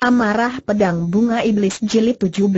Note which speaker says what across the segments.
Speaker 1: Amarah Pedang Bunga Iblis Jilid 17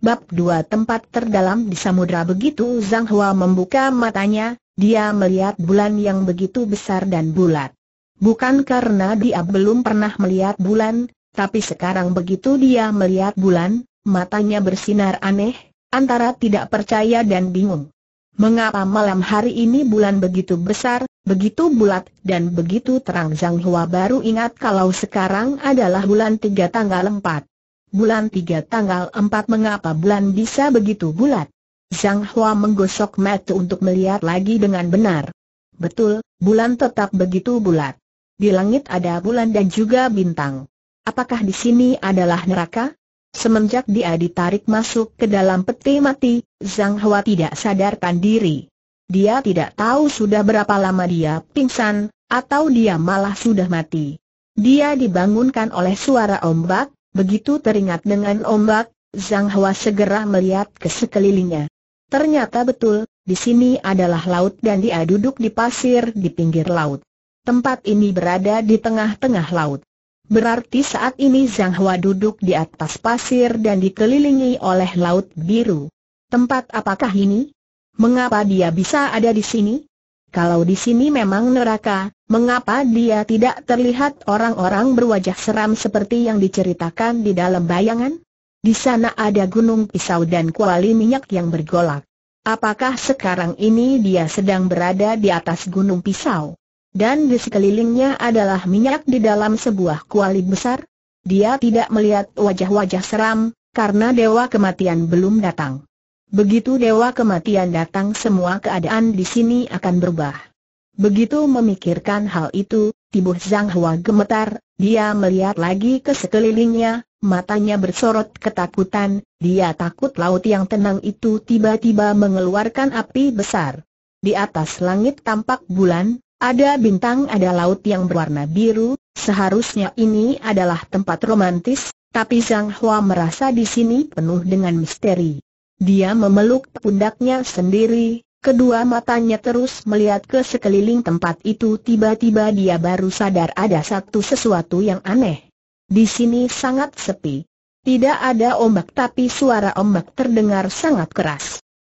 Speaker 1: Bab dua tempat terdalam di samudra begitu Zhang Hua membuka matanya, dia melihat bulan yang begitu besar dan bulat. Bukan karena dia belum pernah melihat bulan, tapi sekarang begitu dia melihat bulan, matanya bersinar aneh, antara tidak percaya dan bingung. Mengapa malam hari ini bulan begitu besar, begitu bulat dan begitu terang Zhang Hua baru ingat kalau sekarang adalah bulan tiga tanggal empat. Bulan tiga tanggal empat mengapa bulan bisa begitu bulat? Zhang Hua menggosok mata untuk melihat lagi dengan benar. Betul, bulan tetap begitu bulat. Di langit ada bulan dan juga bintang. Apakah di sini adalah neraka? Semenjak dia ditarik masuk ke dalam peti mati, Zhang Hua tidak sadarkan diri. Dia tidak tahu sudah berapa lama dia pingsan, atau dia malah sudah mati. Dia dibangunkan oleh suara ombak, begitu teringat dengan ombak, Zhang Hua segera melihat ke sekelilingnya. Ternyata betul, di sini adalah laut dan dia duduk di pasir di pinggir laut. Tempat ini berada di tengah-tengah laut. Berarti saat ini Zhang Hua duduk di atas pasir dan dikelilingi oleh laut biru. Tempat apakah ini? Mengapa dia bisa ada di sini? Kalau di sini memang neraka, mengapa dia tidak terlihat orang-orang berwajah seram seperti yang diceritakan di dalam bayangan? Di sana ada gunung pisau dan kuali minyak yang bergolak. Apakah sekarang ini dia sedang berada di atas gunung pisau? dan di sekelilingnya adalah minyak di dalam sebuah kuali besar. Dia tidak melihat wajah-wajah seram, karena dewa kematian belum datang. Begitu dewa kematian datang semua keadaan di sini akan berubah. Begitu memikirkan hal itu, tubuh Zhang Hua gemetar, dia melihat lagi ke sekelilingnya, matanya bersorot ketakutan, dia takut laut yang tenang itu tiba-tiba mengeluarkan api besar. Di atas langit tampak bulan, ada bintang ada laut yang berwarna biru, seharusnya ini adalah tempat romantis, tapi Zhang Hua merasa di sini penuh dengan misteri. Dia memeluk pundaknya sendiri, kedua matanya terus melihat ke sekeliling tempat itu tiba-tiba dia baru sadar ada satu sesuatu yang aneh. Di sini sangat sepi. Tidak ada ombak tapi suara ombak terdengar sangat keras.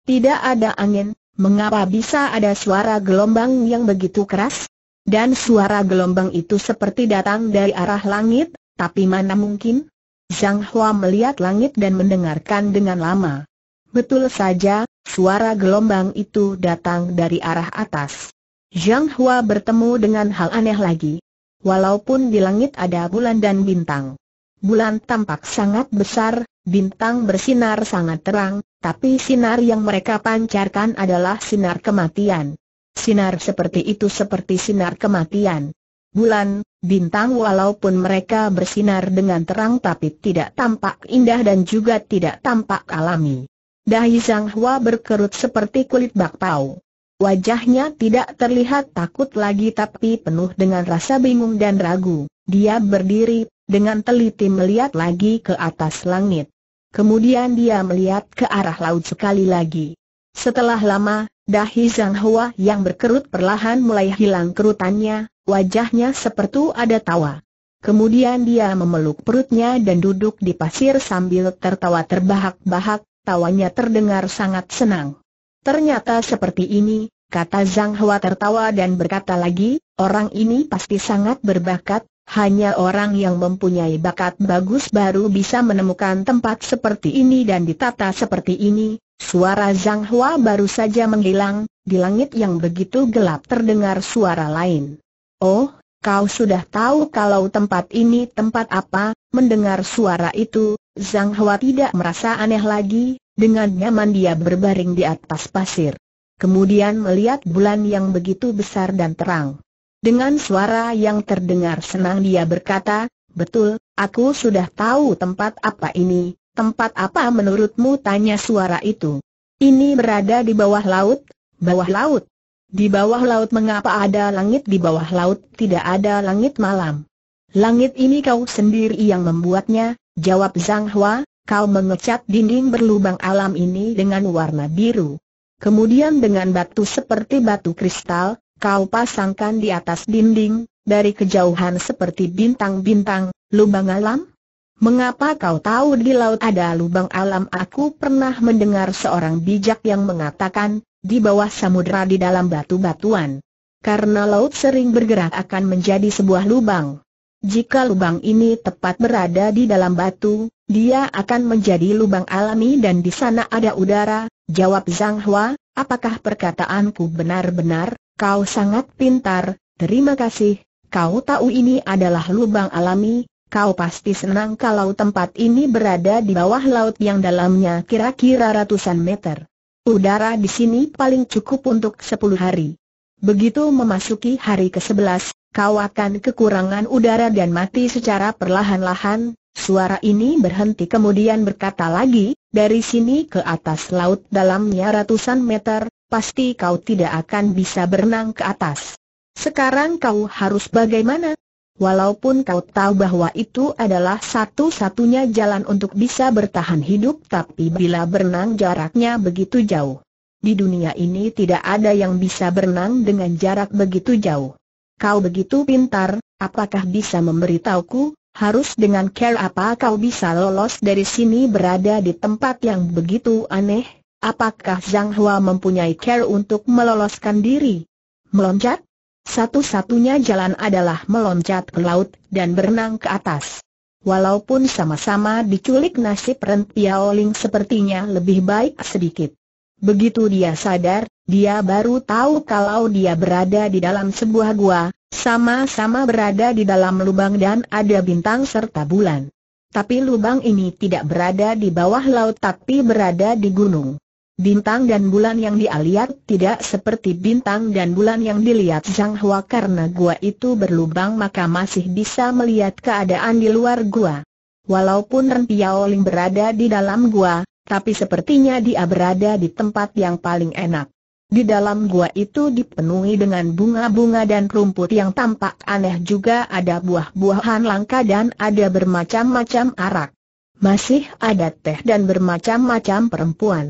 Speaker 1: Tidak ada angin, Mengapa bisa ada suara gelombang yang begitu keras? Dan suara gelombang itu seperti datang dari arah langit, tapi mana mungkin? Zhang Hua melihat langit dan mendengarkan dengan lama. Betul saja, suara gelombang itu datang dari arah atas. Zhang Hua bertemu dengan hal aneh lagi. Walaupun di langit ada bulan dan bintang. Bulan tampak sangat besar, Bintang bersinar sangat terang, tapi sinar yang mereka pancarkan adalah sinar kematian. Sinar seperti itu seperti sinar kematian. Bulan, bintang walaupun mereka bersinar dengan terang tapi tidak tampak indah dan juga tidak tampak alami. Dahi Zhang Hua berkerut seperti kulit bakpao. Wajahnya tidak terlihat takut lagi tapi penuh dengan rasa bingung dan ragu. Dia berdiri, dengan teliti melihat lagi ke atas langit. Kemudian dia melihat ke arah laut sekali lagi. Setelah lama, dahi Zhang Hua yang berkerut perlahan mulai hilang kerutannya, wajahnya seperti ada tawa. Kemudian dia memeluk perutnya dan duduk di pasir sambil tertawa terbahak-bahak, tawanya terdengar sangat senang. Ternyata seperti ini, kata Zhang Hua tertawa dan berkata lagi, orang ini pasti sangat berbakat, hanya orang yang mempunyai bakat bagus baru bisa menemukan tempat seperti ini dan ditata seperti ini. Suara Zhang Hua baru saja menghilang, di langit yang begitu gelap terdengar suara lain. Oh, kau sudah tahu kalau tempat ini tempat apa? Mendengar suara itu, Zhang Hua tidak merasa aneh lagi, dengan nyaman dia berbaring di atas pasir. Kemudian melihat bulan yang begitu besar dan terang. Dengan suara yang terdengar senang dia berkata, betul, aku sudah tahu tempat apa ini, tempat apa menurutmu tanya suara itu. Ini berada di bawah laut, bawah laut. Di bawah laut mengapa ada langit di bawah laut tidak ada langit malam. Langit ini kau sendiri yang membuatnya, jawab Zhang Hua, kau mengecat dinding berlubang alam ini dengan warna biru. Kemudian dengan batu seperti batu kristal, kau pasangkan di atas dinding, dari kejauhan seperti bintang-bintang, lubang alam? Mengapa kau tahu di laut ada lubang alam? Aku pernah mendengar seorang bijak yang mengatakan, di bawah samudera di dalam batu-batuan. Karena laut sering bergerak akan menjadi sebuah lubang. Jika lubang ini tepat berada di dalam batu, dia akan menjadi lubang alami dan di sana ada udara, jawab Zhang Hua, apakah perkataanku benar-benar? Kau sangat pintar, terima kasih. Kau tahu ini adalah lubang alami, kau pasti senang kalau tempat ini berada di bawah laut yang dalamnya kira-kira ratusan meter. Udara di sini paling cukup untuk 10 hari. Begitu memasuki hari ke-11, kau akan kekurangan udara dan mati secara perlahan-lahan. Suara ini berhenti kemudian berkata lagi, dari sini ke atas laut dalamnya ratusan meter, pasti kau tidak akan bisa berenang ke atas. Sekarang kau harus bagaimana? Walaupun kau tahu bahwa itu adalah satu-satunya jalan untuk bisa bertahan hidup tapi bila berenang jaraknya begitu jauh. Di dunia ini tidak ada yang bisa berenang dengan jarak begitu jauh. Kau begitu pintar, apakah bisa memberitahuku, harus dengan care apa kau bisa lolos dari sini berada di tempat yang begitu aneh? Apakah Zhang Hua mempunyai care untuk meloloskan diri? Meloncat? Satu-satunya jalan adalah meloncat ke laut dan berenang ke atas. Walaupun sama-sama diculik nasib Ren Piaoling sepertinya lebih baik sedikit. Begitu dia sadar, dia baru tahu kalau dia berada di dalam sebuah gua, sama-sama berada di dalam lubang dan ada bintang serta bulan. Tapi lubang ini tidak berada di bawah laut tapi berada di gunung. Bintang dan bulan yang dia lihat tidak seperti bintang dan bulan yang dilihat Zhang Hua karena gua itu berlubang maka masih bisa melihat keadaan di luar gua. Walaupun Ren Piaoling berada di dalam gua, tapi sepertinya dia berada di tempat yang paling enak. Di dalam gua itu dipenuhi dengan bunga-bunga dan rumput yang tampak aneh juga ada buah-buahan langka dan ada bermacam-macam arak. Masih ada teh dan bermacam-macam perempuan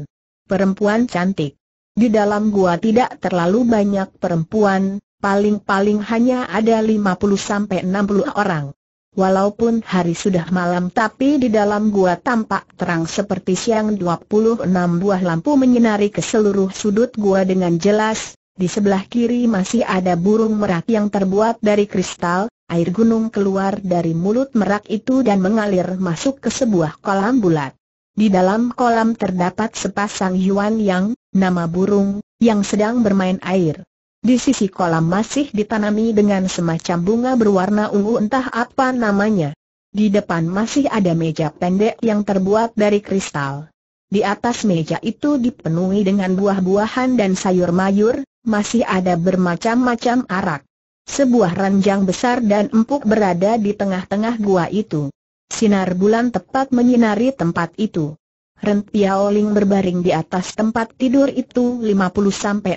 Speaker 1: perempuan cantik. Di dalam gua tidak terlalu banyak perempuan, paling-paling hanya ada 50-60 orang. Walaupun hari sudah malam tapi di dalam gua tampak terang seperti siang 26 buah lampu menyinari ke seluruh sudut gua dengan jelas, di sebelah kiri masih ada burung merak yang terbuat dari kristal, air gunung keluar dari mulut merak itu dan mengalir masuk ke sebuah kolam bulat. Di dalam kolam terdapat sepasang Yuan Yang, nama burung, yang sedang bermain air. Di sisi kolam masih ditanami dengan semacam bunga berwarna ungu entah apa namanya. Di depan masih ada meja pendek yang terbuat dari kristal. Di atas meja itu dipenuhi dengan buah-buahan dan sayur-mayur, masih ada bermacam-macam arak. Sebuah ranjang besar dan empuk berada di tengah-tengah gua itu. Sinar bulan tepat menyinari tempat itu. Ren Piaoling berbaring di atas tempat tidur itu 50-60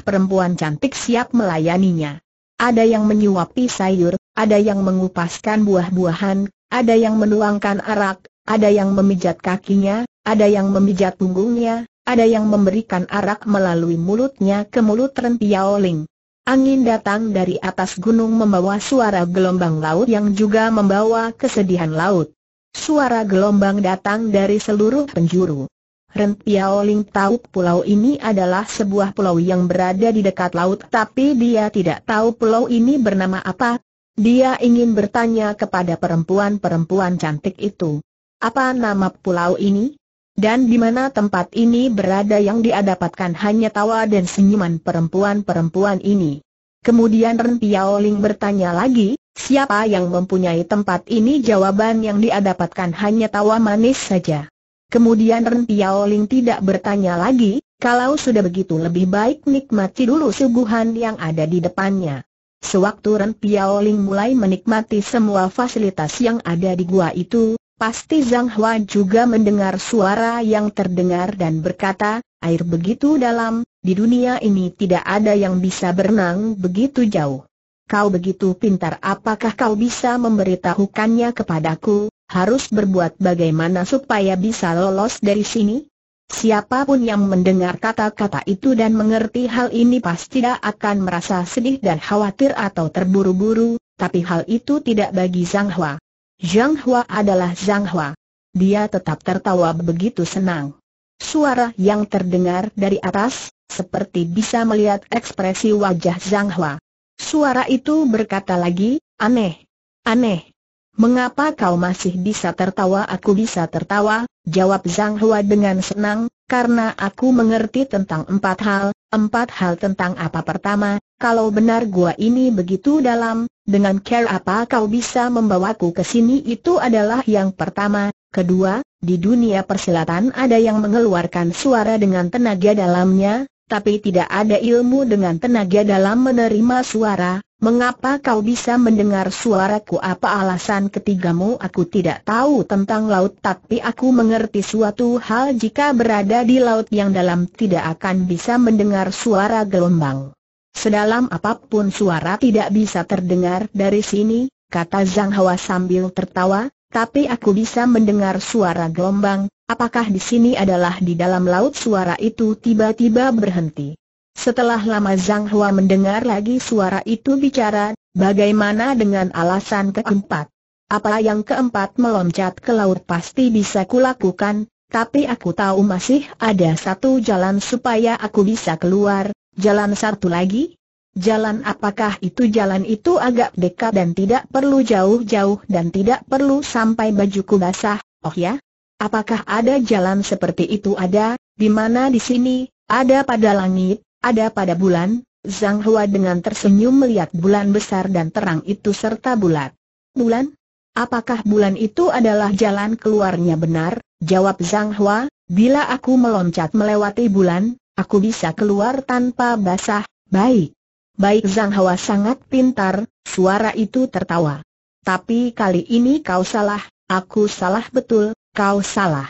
Speaker 1: perempuan cantik siap melayaninya. Ada yang menyuapi sayur, ada yang mengupaskan buah-buahan, ada yang menuangkan arak, ada yang memijat kakinya, ada yang memijat punggungnya, ada yang memberikan arak melalui mulutnya ke mulut Ren Piaoling. Angin datang dari atas gunung membawa suara gelombang laut yang juga membawa kesedihan laut. Suara gelombang datang dari seluruh penjuru. Rentiaoling tahu pulau ini adalah sebuah pulau yang berada di dekat laut tapi dia tidak tahu pulau ini bernama apa. Dia ingin bertanya kepada perempuan-perempuan cantik itu. Apa nama pulau ini? Dan di mana tempat ini berada yang diadapatkan hanya tawa dan senyuman perempuan-perempuan ini. Kemudian Ren Piaoling bertanya lagi, siapa yang mempunyai tempat ini jawaban yang diadapatkan hanya tawa manis saja. Kemudian Ren Piaoling tidak bertanya lagi, kalau sudah begitu lebih baik nikmati dulu suguhan yang ada di depannya. Sewaktu Ren Piaoling mulai menikmati semua fasilitas yang ada di gua itu, Pasti Zhang Hua juga mendengar suara yang terdengar dan berkata, air begitu dalam, di dunia ini tidak ada yang bisa berenang begitu jauh. Kau begitu pintar apakah kau bisa memberitahukannya kepadaku, harus berbuat bagaimana supaya bisa lolos dari sini? Siapapun yang mendengar kata-kata itu dan mengerti hal ini pasti tidak akan merasa sedih dan khawatir atau terburu-buru, tapi hal itu tidak bagi Zhang Hua. Zhang Hua adalah Zhang Hua. Dia tetap tertawa begitu senang. Suara yang terdengar dari atas, seperti bisa melihat ekspresi wajah Zhang Hua. Suara itu berkata lagi, aneh, aneh. Mengapa kau masih bisa tertawa? Aku bisa tertawa, jawab Zhang Hua dengan senang, karena aku mengerti tentang empat hal, Empat hal tentang apa pertama, kalau benar gua ini begitu dalam, dengan care apa kau bisa membawaku ke sini itu adalah yang pertama. Kedua, di dunia persilatan ada yang mengeluarkan suara dengan tenaga dalamnya, tapi tidak ada ilmu dengan tenaga dalam menerima suara, Mengapa kau bisa mendengar suaraku apa alasan ketigamu aku tidak tahu tentang laut tapi aku mengerti suatu hal jika berada di laut yang dalam tidak akan bisa mendengar suara gelombang. Sedalam apapun suara tidak bisa terdengar dari sini, kata Zhang Hua sambil tertawa, tapi aku bisa mendengar suara gelombang, apakah di sini adalah di dalam laut suara itu tiba-tiba berhenti. Setelah lama Zhang Hua mendengar lagi suara itu bicara, bagaimana dengan alasan keempat? Apa yang keempat meloncat ke laut pasti bisa kulakukan, tapi aku tahu masih ada satu jalan supaya aku bisa keluar, jalan satu lagi? Jalan apakah itu jalan itu agak dekat dan tidak perlu jauh-jauh dan tidak perlu sampai bajuku basah, oh ya? Apakah ada jalan seperti itu ada, di mana di sini, ada pada langit, ada pada bulan, Zhang Hua dengan tersenyum melihat bulan besar dan terang itu serta bulat. Bulan? Apakah bulan itu adalah jalan keluarnya benar? Jawab Zhang Hua, bila aku meloncat melewati bulan, aku bisa keluar tanpa basah, baik. Baik Zhang Hua sangat pintar, suara itu tertawa. Tapi kali ini kau salah, aku salah betul, kau salah.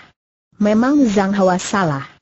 Speaker 1: Memang Zhang Hua salah.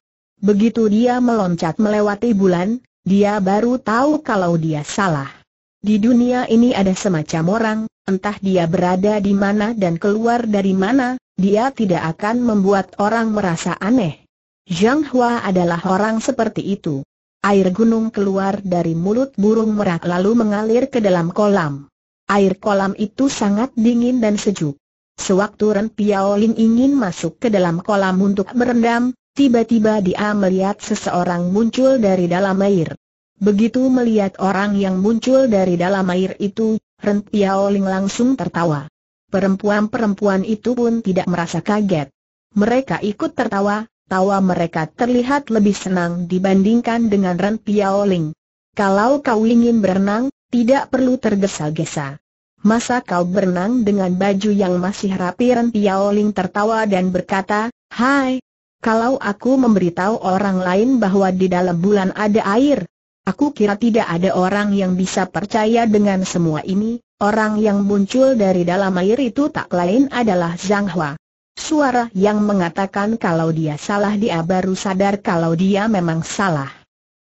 Speaker 1: Begitu dia meloncat melewati bulan, dia baru tahu kalau dia salah. Di dunia ini ada semacam orang, entah dia berada di mana dan keluar dari mana, dia tidak akan membuat orang merasa aneh. Zhang Hua adalah orang seperti itu. Air gunung keluar dari mulut burung merak lalu mengalir ke dalam kolam. Air kolam itu sangat dingin dan sejuk. Sewaktu Ren Piaolin ingin masuk ke dalam kolam untuk berendam, Tiba-tiba dia melihat seseorang muncul dari dalam air. Begitu melihat orang yang muncul dari dalam air itu, Ren Piaoling langsung tertawa. Perempuan-perempuan itu pun tidak merasa kaget. Mereka ikut tertawa, tawa mereka terlihat lebih senang dibandingkan dengan Ren Piaoling. Kalau kau ingin berenang, tidak perlu tergesa-gesa. Masa kau berenang dengan baju yang masih rapi Ren Piaoling tertawa dan berkata, Hai, kalau aku memberitahu orang lain bahwa di dalam bulan ada air, aku kira tidak ada orang yang bisa percaya dengan semua ini, orang yang muncul dari dalam air itu tak lain adalah Zhang Hua. Suara yang mengatakan kalau dia salah dia baru sadar kalau dia memang salah.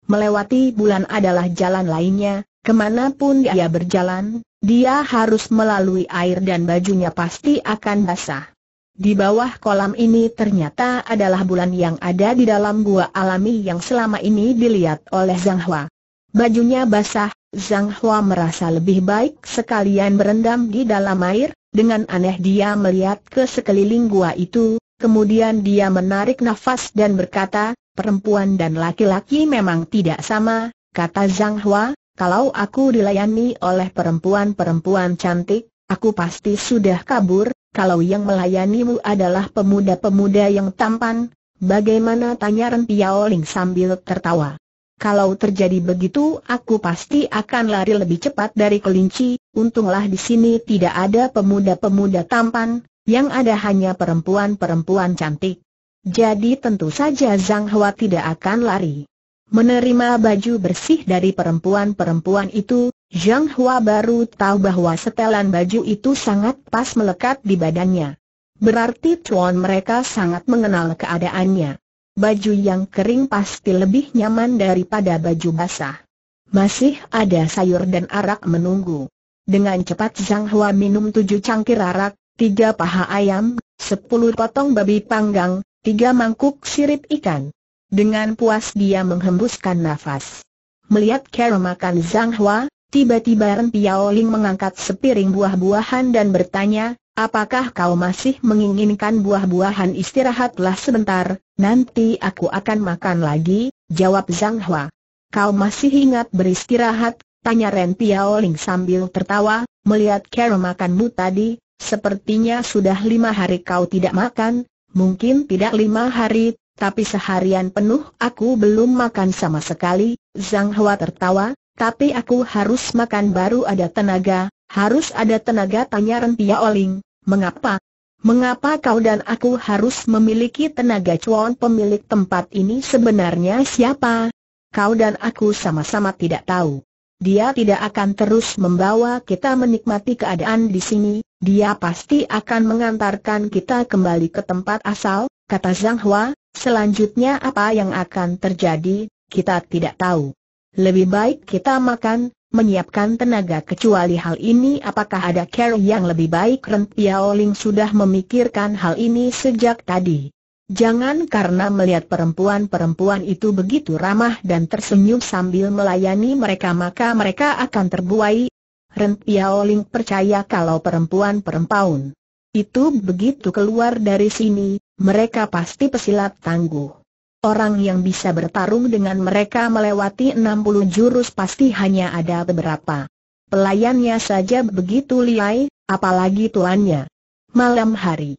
Speaker 1: Melewati bulan adalah jalan lainnya, kemanapun dia berjalan, dia harus melalui air dan bajunya pasti akan basah. Di bawah kolam ini ternyata adalah bulan yang ada di dalam gua alami yang selama ini dilihat oleh Zhang Hua. Bajunya basah, Zhang Hua merasa lebih baik sekalian berendam di dalam air, dengan aneh dia melihat ke sekeliling gua itu, kemudian dia menarik nafas dan berkata, perempuan dan laki-laki memang tidak sama, kata Zhang Hua, kalau aku dilayani oleh perempuan-perempuan cantik, aku pasti sudah kabur, kalau yang melayanimu adalah pemuda-pemuda yang tampan, bagaimana tanya Ren Piaoling sambil tertawa. Kalau terjadi begitu aku pasti akan lari lebih cepat dari kelinci, untunglah di sini tidak ada pemuda-pemuda tampan, yang ada hanya perempuan-perempuan cantik. Jadi tentu saja Zhang Hua tidak akan lari. Menerima baju bersih dari perempuan-perempuan itu, Zhang Hua baru tahu bahwa setelan baju itu sangat pas melekat di badannya. Berarti tuan mereka sangat mengenal keadaannya. Baju yang kering pasti lebih nyaman daripada baju basah. Masih ada sayur dan arak menunggu. Dengan cepat Zhang Hua minum tujuh cangkir arak, tiga paha ayam, sepuluh potong babi panggang, tiga mangkuk sirip ikan. Dengan puas dia menghembuskan nafas. Melihat Kara makan Zhang Hua, Tiba-tiba Ren Piaoling mengangkat sepiring buah-buahan dan bertanya, apakah kau masih menginginkan buah-buahan istirahatlah sebentar, nanti aku akan makan lagi, jawab Zhang Hua. Kau masih ingat beristirahat, tanya Ren Piaoling sambil tertawa, melihat cara makanmu tadi, sepertinya sudah lima hari kau tidak makan, mungkin tidak lima hari, tapi seharian penuh aku belum makan sama sekali, Zhang Hua tertawa, tapi aku harus makan baru ada tenaga, harus ada tenaga tanya Rentia Oling, mengapa? Mengapa kau dan aku harus memiliki tenaga cuan pemilik tempat ini sebenarnya siapa? Kau dan aku sama-sama tidak tahu. Dia tidak akan terus membawa kita menikmati keadaan di sini, dia pasti akan mengantarkan kita kembali ke tempat asal, kata Zhang Hua, selanjutnya apa yang akan terjadi, kita tidak tahu. Lebih baik kita makan, menyiapkan tenaga kecuali hal ini apakah ada care yang lebih baik Ren Piaoling sudah memikirkan hal ini sejak tadi. Jangan karena melihat perempuan-perempuan itu begitu ramah dan tersenyum sambil melayani mereka maka mereka akan terbuai. Ren Piaoling percaya kalau perempuan-perempuan itu begitu keluar dari sini, mereka pasti pesilat tangguh. Orang yang bisa bertarung dengan mereka melewati 60 jurus pasti hanya ada beberapa. Pelayannya saja begitu liai, apalagi tuannya. Malam hari.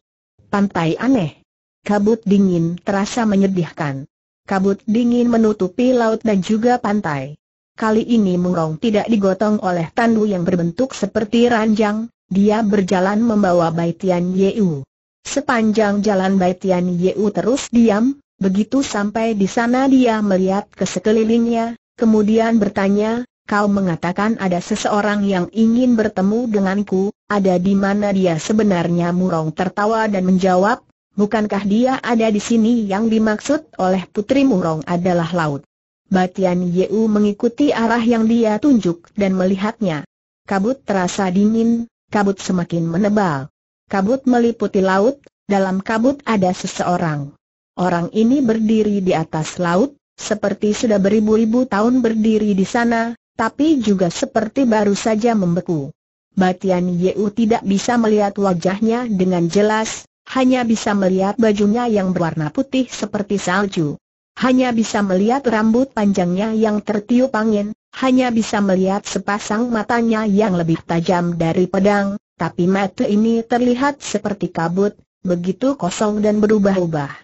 Speaker 1: Pantai aneh. Kabut dingin terasa menyedihkan. Kabut dingin menutupi laut dan juga pantai. Kali ini Murong tidak digotong oleh tandu yang berbentuk seperti ranjang, dia berjalan membawa Baitian Yeu. Sepanjang jalan Baitian Yeu terus diam, Begitu sampai di sana dia melihat ke sekelilingnya, kemudian bertanya, kau mengatakan ada seseorang yang ingin bertemu denganku, ada di mana dia sebenarnya murong tertawa dan menjawab, bukankah dia ada di sini yang dimaksud oleh putri murong adalah laut. Batian Yeu mengikuti arah yang dia tunjuk dan melihatnya. Kabut terasa dingin, kabut semakin menebal. Kabut meliputi laut, dalam kabut ada seseorang. Orang ini berdiri di atas laut, seperti sudah beribu-ribu tahun berdiri di sana, tapi juga seperti baru saja membeku. Batian Yeu tidak bisa melihat wajahnya dengan jelas, hanya bisa melihat bajunya yang berwarna putih seperti salju. Hanya bisa melihat rambut panjangnya yang tertiup angin, hanya bisa melihat sepasang matanya yang lebih tajam dari pedang, tapi mata ini terlihat seperti kabut, begitu kosong dan berubah-ubah.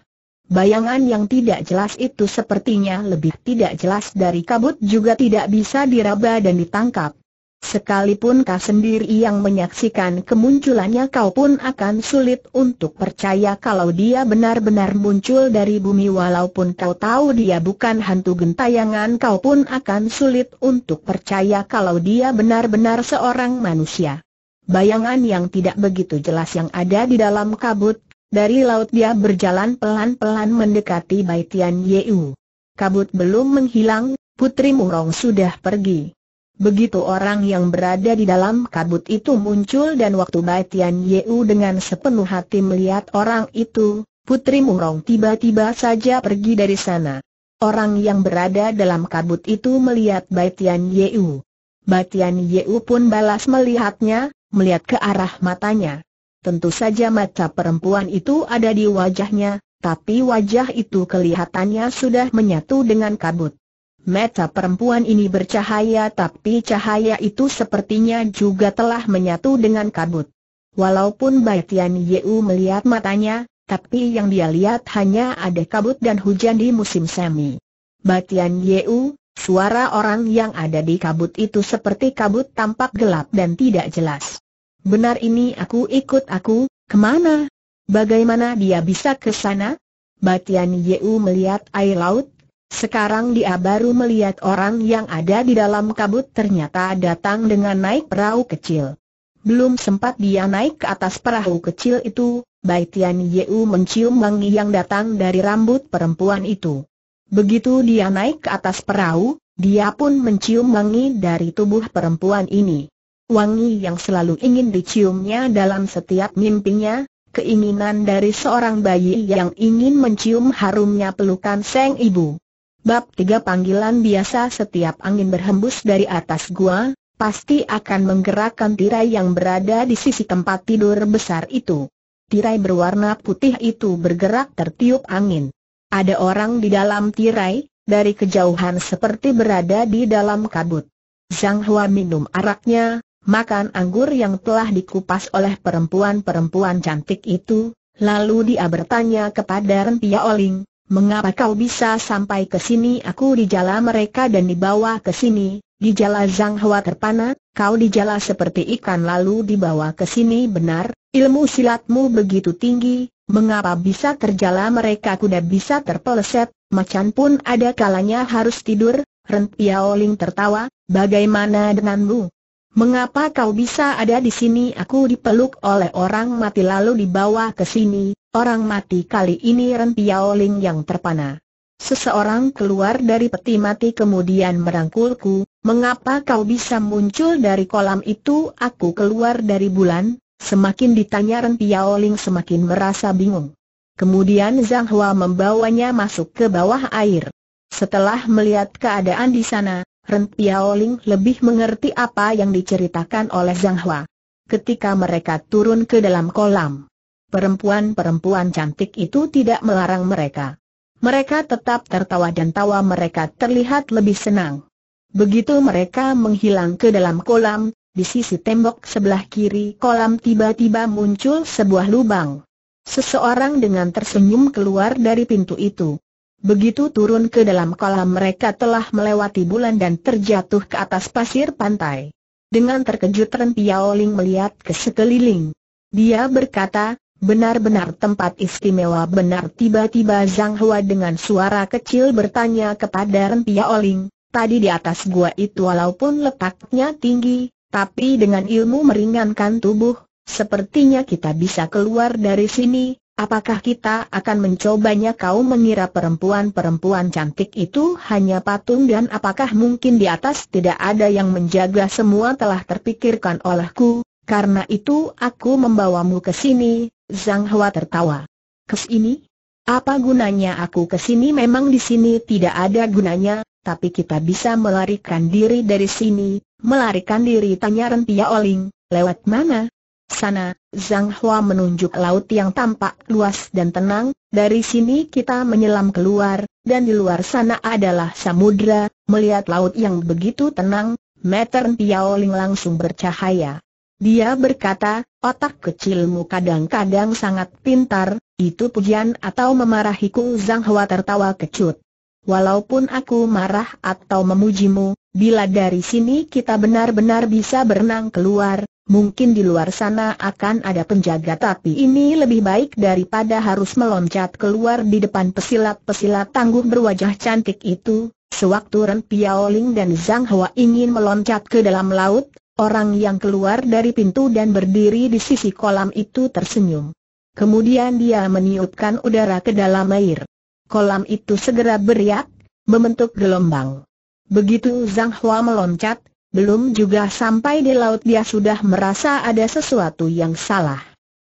Speaker 1: Bayangan yang tidak jelas itu sepertinya lebih tidak jelas dari kabut juga tidak bisa diraba dan ditangkap. Sekalipun kau sendiri yang menyaksikan kemunculannya kau pun akan sulit untuk percaya kalau dia benar-benar muncul dari bumi walaupun kau tahu dia bukan hantu gentayangan kau pun akan sulit untuk percaya kalau dia benar-benar seorang manusia. Bayangan yang tidak begitu jelas yang ada di dalam kabut dari laut dia berjalan pelan-pelan mendekati Bai Tian Yeu. Kabut belum menghilang, Putri Murong sudah pergi. Begitu orang yang berada di dalam kabut itu muncul dan waktu Bai Tian Yeu dengan sepenuh hati melihat orang itu, Putri Murong tiba-tiba saja pergi dari sana. Orang yang berada dalam kabut itu melihat Bai Tian Yeu. Bai Yeu pun balas melihatnya, melihat ke arah matanya. Tentu saja mata perempuan itu ada di wajahnya, tapi wajah itu kelihatannya sudah menyatu dengan kabut. Mata perempuan ini bercahaya tapi cahaya itu sepertinya juga telah menyatu dengan kabut. Walaupun Bai Tian Yeu melihat matanya, tapi yang dia lihat hanya ada kabut dan hujan di musim semi. Bai Tian Yeu, suara orang yang ada di kabut itu seperti kabut tampak gelap dan tidak jelas. Benar ini aku ikut aku, kemana? Bagaimana dia bisa ke sana? Batian Yeu melihat air laut. Sekarang dia baru melihat orang yang ada di dalam kabut ternyata datang dengan naik perahu kecil. Belum sempat dia naik ke atas perahu kecil itu, Baitian Yeu mencium wangi yang datang dari rambut perempuan itu. Begitu dia naik ke atas perahu, dia pun mencium wangi dari tubuh perempuan ini wangi yang selalu ingin diciumnya dalam setiap mimpinya, keinginan dari seorang bayi yang ingin mencium harumnya pelukan sang ibu. Bab tiga panggilan biasa setiap angin berhembus dari atas gua, pasti akan menggerakkan tirai yang berada di sisi tempat tidur besar itu. Tirai berwarna putih itu bergerak tertiup angin. Ada orang di dalam tirai, dari kejauhan seperti berada di dalam kabut. Zhang Hua minum araknya, makan anggur yang telah dikupas oleh perempuan-perempuan cantik itu, lalu dia bertanya kepada Rempia Oling, mengapa kau bisa sampai ke sini aku di jalan mereka dan dibawa ke sini, di jala Zhang Hua terpana, kau dijala seperti ikan lalu dibawa ke sini benar, ilmu silatmu begitu tinggi, mengapa bisa terjala mereka kuda bisa terpeleset, macan pun ada kalanya harus tidur, Rempia Oling tertawa, bagaimana denganmu? Mengapa kau bisa ada di sini? Aku dipeluk oleh orang mati lalu dibawa ke sini. Orang mati kali ini Ren Piaoling yang terpana. Seseorang keluar dari peti mati kemudian merangkulku. Mengapa kau bisa muncul dari kolam itu? Aku keluar dari bulan. Semakin ditanya Ren Piaoling semakin merasa bingung. Kemudian Zhang Hua membawanya masuk ke bawah air. Setelah melihat keadaan di sana, Ren Piaoling lebih mengerti apa yang diceritakan oleh Zhang Hua. Ketika mereka turun ke dalam kolam, perempuan-perempuan cantik itu tidak melarang mereka. Mereka tetap tertawa dan tawa mereka terlihat lebih senang. Begitu mereka menghilang ke dalam kolam, di sisi tembok sebelah kiri kolam tiba-tiba muncul sebuah lubang. Seseorang dengan tersenyum keluar dari pintu itu. Begitu turun ke dalam kolam mereka telah melewati bulan dan terjatuh ke atas pasir pantai. Dengan terkejut Ren Piaoling melihat ke sekeliling. Dia berkata, benar-benar tempat istimewa benar tiba-tiba Zhang Hua dengan suara kecil bertanya kepada Ren Piaoling, tadi di atas gua itu walaupun letaknya tinggi, tapi dengan ilmu meringankan tubuh, sepertinya kita bisa keluar dari sini, Apakah kita akan mencobanya kau mengira perempuan-perempuan cantik itu hanya patung dan apakah mungkin di atas tidak ada yang menjaga semua telah terpikirkan olehku, karena itu aku membawamu ke sini, Zhang Hua tertawa. Kesini? sini? Apa gunanya aku ke sini memang di sini tidak ada gunanya, tapi kita bisa melarikan diri dari sini, melarikan diri tanya Rentia Oling, lewat mana? Sana, Zhang Hua menunjuk laut yang tampak luas dan tenang, dari sini kita menyelam keluar, dan di luar sana adalah samudra, melihat laut yang begitu tenang, Meter Piao Ling langsung bercahaya. Dia berkata, otak kecilmu kadang-kadang sangat pintar, itu pujian atau memarahiku Zhang Hua tertawa kecut. Walaupun aku marah atau memujimu, bila dari sini kita benar-benar bisa berenang keluar, Mungkin di luar sana akan ada penjaga tapi ini lebih baik daripada harus meloncat keluar di depan pesilat-pesilat tangguh berwajah cantik itu. Sewaktu Ren Piaoling dan Zhang Hua ingin meloncat ke dalam laut, orang yang keluar dari pintu dan berdiri di sisi kolam itu tersenyum. Kemudian dia meniupkan udara ke dalam air. Kolam itu segera beriak, membentuk gelombang. Begitu Zhang Hua meloncat, belum juga sampai di laut dia sudah merasa ada sesuatu yang salah.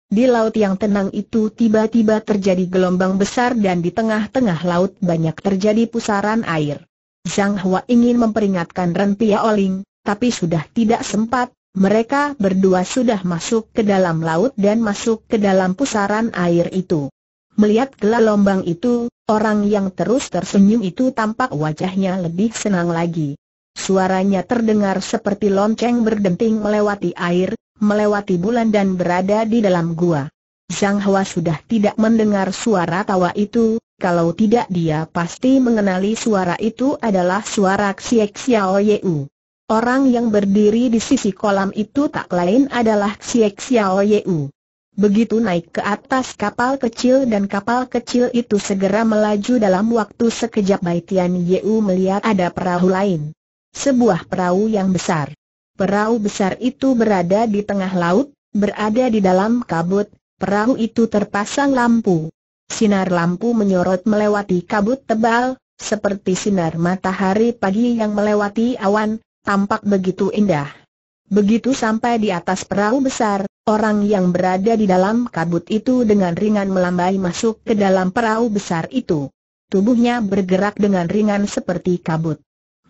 Speaker 1: Di laut yang tenang itu tiba-tiba terjadi gelombang besar dan di tengah-tengah laut banyak terjadi pusaran air. Zhang Hua ingin memperingatkan Ren Pia Oling, tapi sudah tidak sempat, mereka berdua sudah masuk ke dalam laut dan masuk ke dalam pusaran air itu. Melihat gelombang itu, orang yang terus tersenyum itu tampak wajahnya lebih senang lagi. Suaranya terdengar seperti lonceng berdenting melewati air, melewati bulan dan berada di dalam gua. Zhang Hua sudah tidak mendengar suara tawa itu, kalau tidak dia pasti mengenali suara itu adalah suara Xiek Xiao Yeu. Orang yang berdiri di sisi kolam itu tak lain adalah Xiek Xiao Yeu. Begitu naik ke atas kapal kecil dan kapal kecil itu segera melaju dalam waktu sekejap Baitian Yeu melihat ada perahu lain sebuah perahu yang besar. Perahu besar itu berada di tengah laut, berada di dalam kabut, perahu itu terpasang lampu. Sinar lampu menyorot melewati kabut tebal, seperti sinar matahari pagi yang melewati awan, tampak begitu indah. Begitu sampai di atas perahu besar, orang yang berada di dalam kabut itu dengan ringan melambai masuk ke dalam perahu besar itu. Tubuhnya bergerak dengan ringan seperti kabut.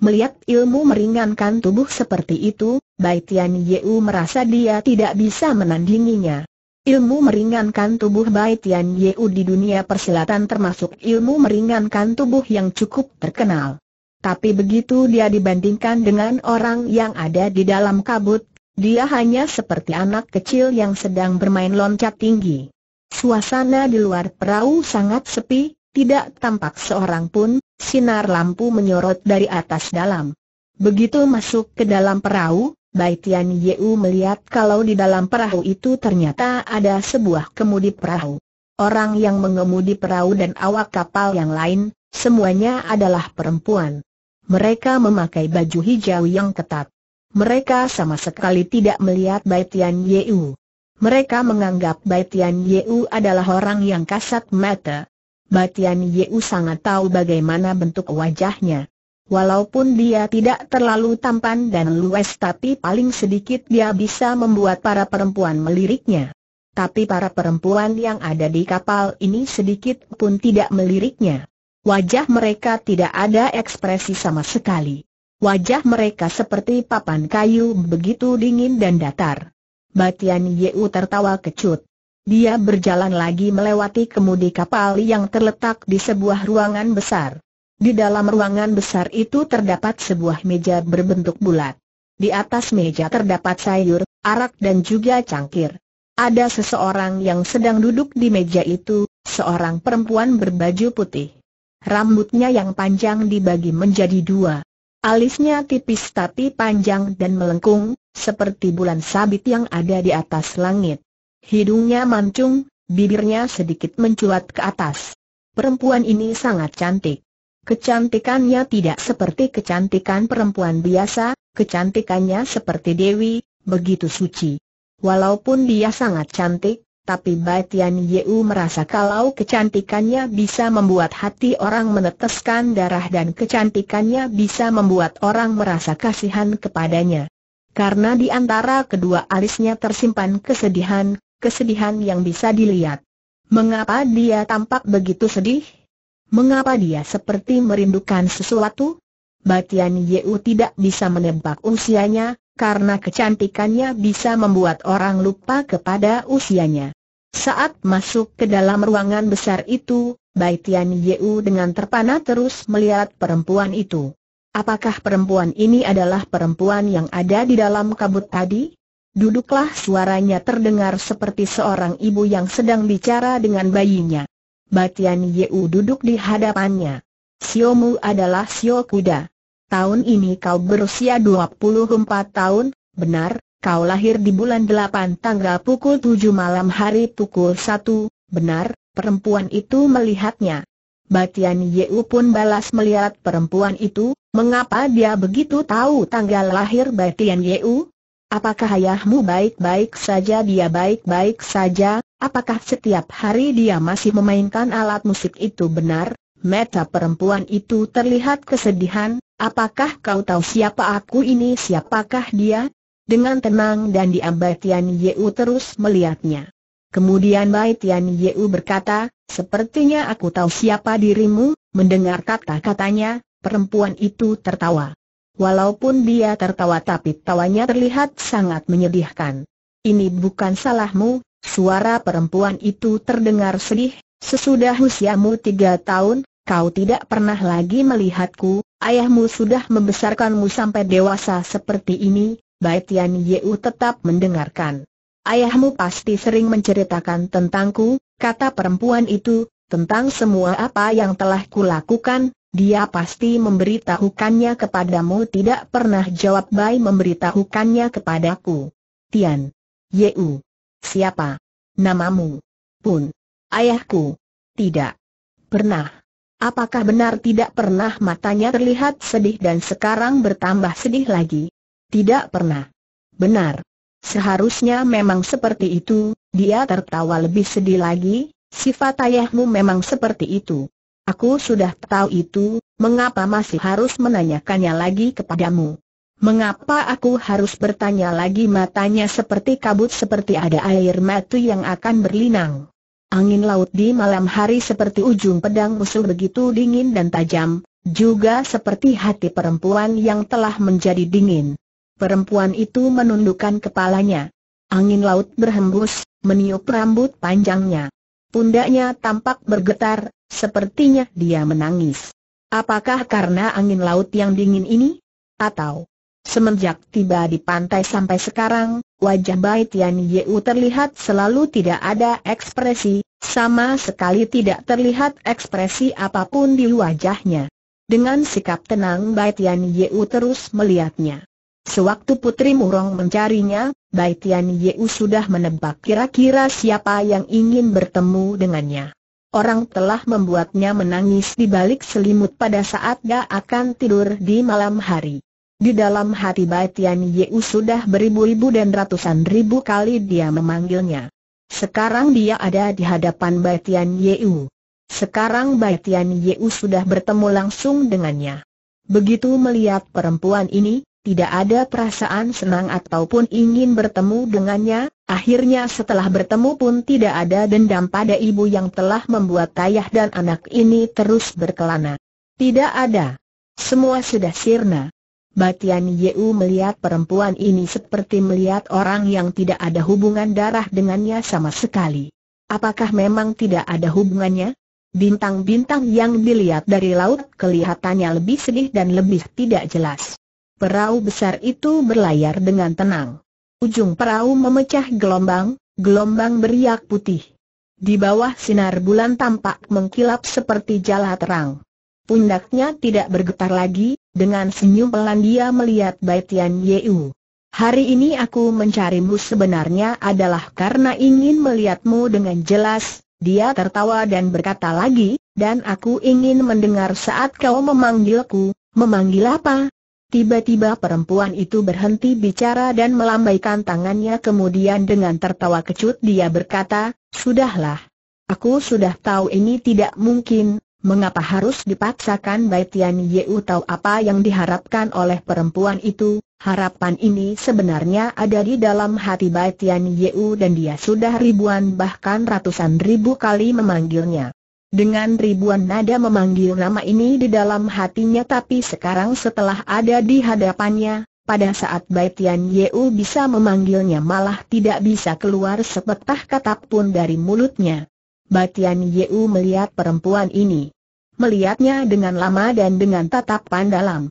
Speaker 1: Melihat ilmu meringankan tubuh seperti itu, Bai Tian Yeu merasa dia tidak bisa menandinginya. Ilmu meringankan tubuh Bai Tian Yeu di dunia persilatan termasuk ilmu meringankan tubuh yang cukup terkenal. Tapi begitu dia dibandingkan dengan orang yang ada di dalam kabut, dia hanya seperti anak kecil yang sedang bermain loncat tinggi. Suasana di luar perahu sangat sepi, tidak tampak seorang pun, sinar lampu menyorot dari atas dalam. Begitu masuk ke dalam perahu, Bai Tian Yeu melihat kalau di dalam perahu itu ternyata ada sebuah kemudi perahu. Orang yang mengemudi perahu dan awak kapal yang lain, semuanya adalah perempuan. Mereka memakai baju hijau yang ketat. Mereka sama sekali tidak melihat Bai Tian Yeu. Mereka menganggap Bai Tian Yeu adalah orang yang kasat mata. Batian Yeu sangat tahu bagaimana bentuk wajahnya. Walaupun dia tidak terlalu tampan dan luas, tapi paling sedikit dia bisa membuat para perempuan meliriknya. Tapi para perempuan yang ada di kapal ini sedikit pun tidak meliriknya. Wajah mereka tidak ada ekspresi sama sekali. Wajah mereka seperti papan kayu begitu dingin dan datar. Batian Yeu tertawa kecut. Dia berjalan lagi melewati kemudi kapal yang terletak di sebuah ruangan besar. Di dalam ruangan besar itu terdapat sebuah meja berbentuk bulat. Di atas meja terdapat sayur, arak dan juga cangkir. Ada seseorang yang sedang duduk di meja itu, seorang perempuan berbaju putih. Rambutnya yang panjang dibagi menjadi dua. Alisnya tipis tapi panjang dan melengkung, seperti bulan sabit yang ada di atas langit. Hidungnya mancung, bibirnya sedikit mencuat ke atas. Perempuan ini sangat cantik. Kecantikannya tidak seperti kecantikan perempuan biasa, kecantikannya seperti Dewi, begitu suci. Walaupun dia sangat cantik, tapi Batian Yu merasa kalau kecantikannya bisa membuat hati orang meneteskan darah dan kecantikannya bisa membuat orang merasa kasihan kepadanya. Karena di antara kedua alisnya tersimpan kesedihan, kesedihan yang bisa dilihat. Mengapa dia tampak begitu sedih? Mengapa dia seperti merindukan sesuatu? Batian Yeu tidak bisa menebak usianya, karena kecantikannya bisa membuat orang lupa kepada usianya. Saat masuk ke dalam ruangan besar itu, Batian Yeu dengan terpana terus melihat perempuan itu. Apakah perempuan ini adalah perempuan yang ada di dalam kabut tadi? Duduklah suaranya terdengar seperti seorang ibu yang sedang bicara dengan bayinya. Batian Yeu duduk di hadapannya. Siomu adalah Sio Kuda. Tahun ini kau berusia 24 tahun, benar, kau lahir di bulan 8 tanggal pukul 7 malam hari pukul 1, benar, perempuan itu melihatnya. Batian Yeu pun balas melihat perempuan itu, mengapa dia begitu tahu tanggal lahir Batian Yeu? Apakah ayahmu baik-baik saja dia baik-baik saja, apakah setiap hari dia masih memainkan alat musik itu benar? Meta perempuan itu terlihat kesedihan, apakah kau tahu siapa aku ini siapakah dia? Dengan tenang dan diambil Tian Yeu terus melihatnya. Kemudian Bai Tian Yeu berkata, sepertinya aku tahu siapa dirimu, mendengar kata-katanya, perempuan itu tertawa. Walaupun dia tertawa tapi tawanya terlihat sangat menyedihkan. Ini bukan salahmu, suara perempuan itu terdengar sedih, sesudah usiamu tiga tahun, kau tidak pernah lagi melihatku, ayahmu sudah membesarkanmu sampai dewasa seperti ini, Bai Tian Yeu tetap mendengarkan. Ayahmu pasti sering menceritakan tentangku, kata perempuan itu, tentang semua apa yang telah kulakukan, dia pasti memberitahukannya kepadamu tidak pernah jawab Bai memberitahukannya kepadaku. Tian. Ye Yeu. Siapa? Namamu. Pun. Ayahku. Tidak. Pernah. Apakah benar tidak pernah matanya terlihat sedih dan sekarang bertambah sedih lagi? Tidak pernah. Benar. Seharusnya memang seperti itu, dia tertawa lebih sedih lagi, sifat ayahmu memang seperti itu. Aku sudah tahu itu, mengapa masih harus menanyakannya lagi kepadamu? Mengapa aku harus bertanya lagi matanya seperti kabut seperti ada air mata yang akan berlinang? Angin laut di malam hari seperti ujung pedang musuh begitu dingin dan tajam, juga seperti hati perempuan yang telah menjadi dingin. Perempuan itu menundukkan kepalanya. Angin laut berhembus, meniup rambut panjangnya. Pundaknya tampak bergetar, Sepertinya dia menangis. Apakah karena angin laut yang dingin ini? Atau semenjak tiba di pantai sampai sekarang, wajah Bai Tian Yeu terlihat selalu tidak ada ekspresi, sama sekali tidak terlihat ekspresi apapun di wajahnya. Dengan sikap tenang Bai Tian Yeu terus melihatnya. Sewaktu Putri Murong mencarinya, Bai Tian Yeu sudah menebak kira-kira siapa yang ingin bertemu dengannya orang telah membuatnya menangis di balik selimut pada saat dia akan tidur di malam hari. Di dalam hati Bai Tian Yeu sudah beribu-ribu dan ratusan ribu kali dia memanggilnya. Sekarang dia ada di hadapan Bai Tian Yeu. Sekarang Bai Tian Yeu sudah bertemu langsung dengannya. Begitu melihat perempuan ini, tidak ada perasaan senang ataupun ingin bertemu dengannya, Akhirnya setelah bertemu pun tidak ada dendam pada ibu yang telah membuat ayah dan anak ini terus berkelana. Tidak ada. Semua sudah sirna. Batian Yeu melihat perempuan ini seperti melihat orang yang tidak ada hubungan darah dengannya sama sekali. Apakah memang tidak ada hubungannya? Bintang-bintang yang dilihat dari laut kelihatannya lebih sedih dan lebih tidak jelas. Perahu besar itu berlayar dengan tenang. Ujung perahu memecah gelombang, gelombang beriak putih. Di bawah sinar bulan tampak mengkilap seperti jala terang. Pundaknya tidak bergetar lagi, dengan senyum pelan dia melihat Baitian Yeu. Hari ini aku mencarimu sebenarnya adalah karena ingin melihatmu dengan jelas, dia tertawa dan berkata lagi, dan aku ingin mendengar saat kau memanggilku, memanggil apa, Tiba-tiba perempuan itu berhenti bicara dan melambaikan tangannya kemudian dengan tertawa kecut dia berkata, Sudahlah. Aku sudah tahu ini tidak mungkin, mengapa harus dipaksakan Bai Tian Yeu tahu apa yang diharapkan oleh perempuan itu, harapan ini sebenarnya ada di dalam hati Bai Tian Yeu dan dia sudah ribuan bahkan ratusan ribu kali memanggilnya. Dengan ribuan nada memanggil nama ini di dalam hatinya tapi sekarang setelah ada di hadapannya, pada saat Bai Tian Yeu bisa memanggilnya malah tidak bisa keluar sepetah kata pun dari mulutnya. Bai Tian Yeu melihat perempuan ini. Melihatnya dengan lama dan dengan tatapan dalam.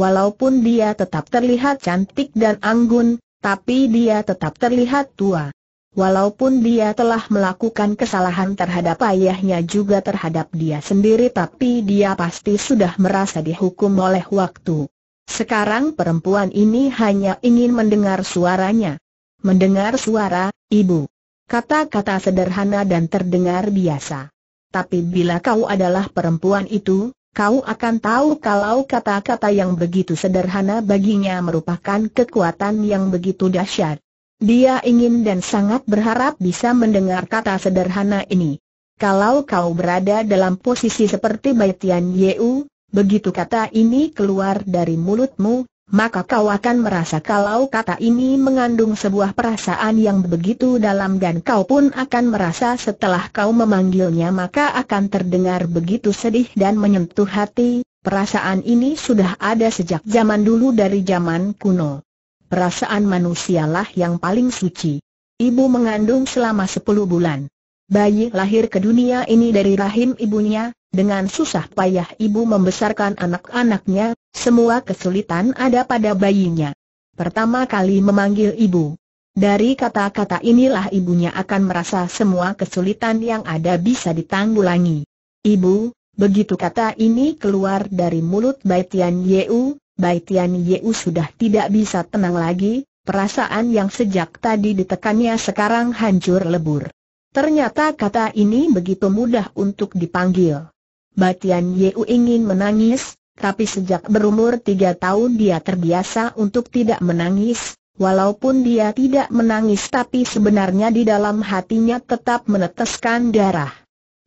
Speaker 1: Walaupun dia tetap terlihat cantik dan anggun, tapi dia tetap terlihat tua. Walaupun dia telah melakukan kesalahan terhadap ayahnya juga terhadap dia sendiri tapi dia pasti sudah merasa dihukum oleh waktu. Sekarang perempuan ini hanya ingin mendengar suaranya. Mendengar suara, ibu. Kata-kata sederhana dan terdengar biasa. Tapi bila kau adalah perempuan itu, kau akan tahu kalau kata-kata yang begitu sederhana baginya merupakan kekuatan yang begitu dahsyat. Dia ingin dan sangat berharap bisa mendengar kata sederhana ini. Kalau kau berada dalam posisi seperti Baitian Yeu, begitu kata ini keluar dari mulutmu, maka kau akan merasa kalau kata ini mengandung sebuah perasaan yang begitu dalam dan kau pun akan merasa setelah kau memanggilnya maka akan terdengar begitu sedih dan menyentuh hati, perasaan ini sudah ada sejak zaman dulu dari zaman kuno. Perasaan manusialah yang paling suci. Ibu mengandung selama sepuluh bulan. Bayi lahir ke dunia ini dari rahim ibunya, dengan susah payah ibu membesarkan anak-anaknya, semua kesulitan ada pada bayinya. Pertama kali memanggil ibu. Dari kata-kata inilah ibunya akan merasa semua kesulitan yang ada bisa ditanggulangi. Ibu, begitu kata ini keluar dari mulut Baitian Yeu, Bai Tian Yeu sudah tidak bisa tenang lagi, perasaan yang sejak tadi ditekannya sekarang hancur lebur. Ternyata kata ini begitu mudah untuk dipanggil. Batian Yeu ingin menangis, tapi sejak berumur tiga tahun dia terbiasa untuk tidak menangis, Walaupun dia tidak menangis tapi sebenarnya di dalam hatinya tetap meneteskan darah.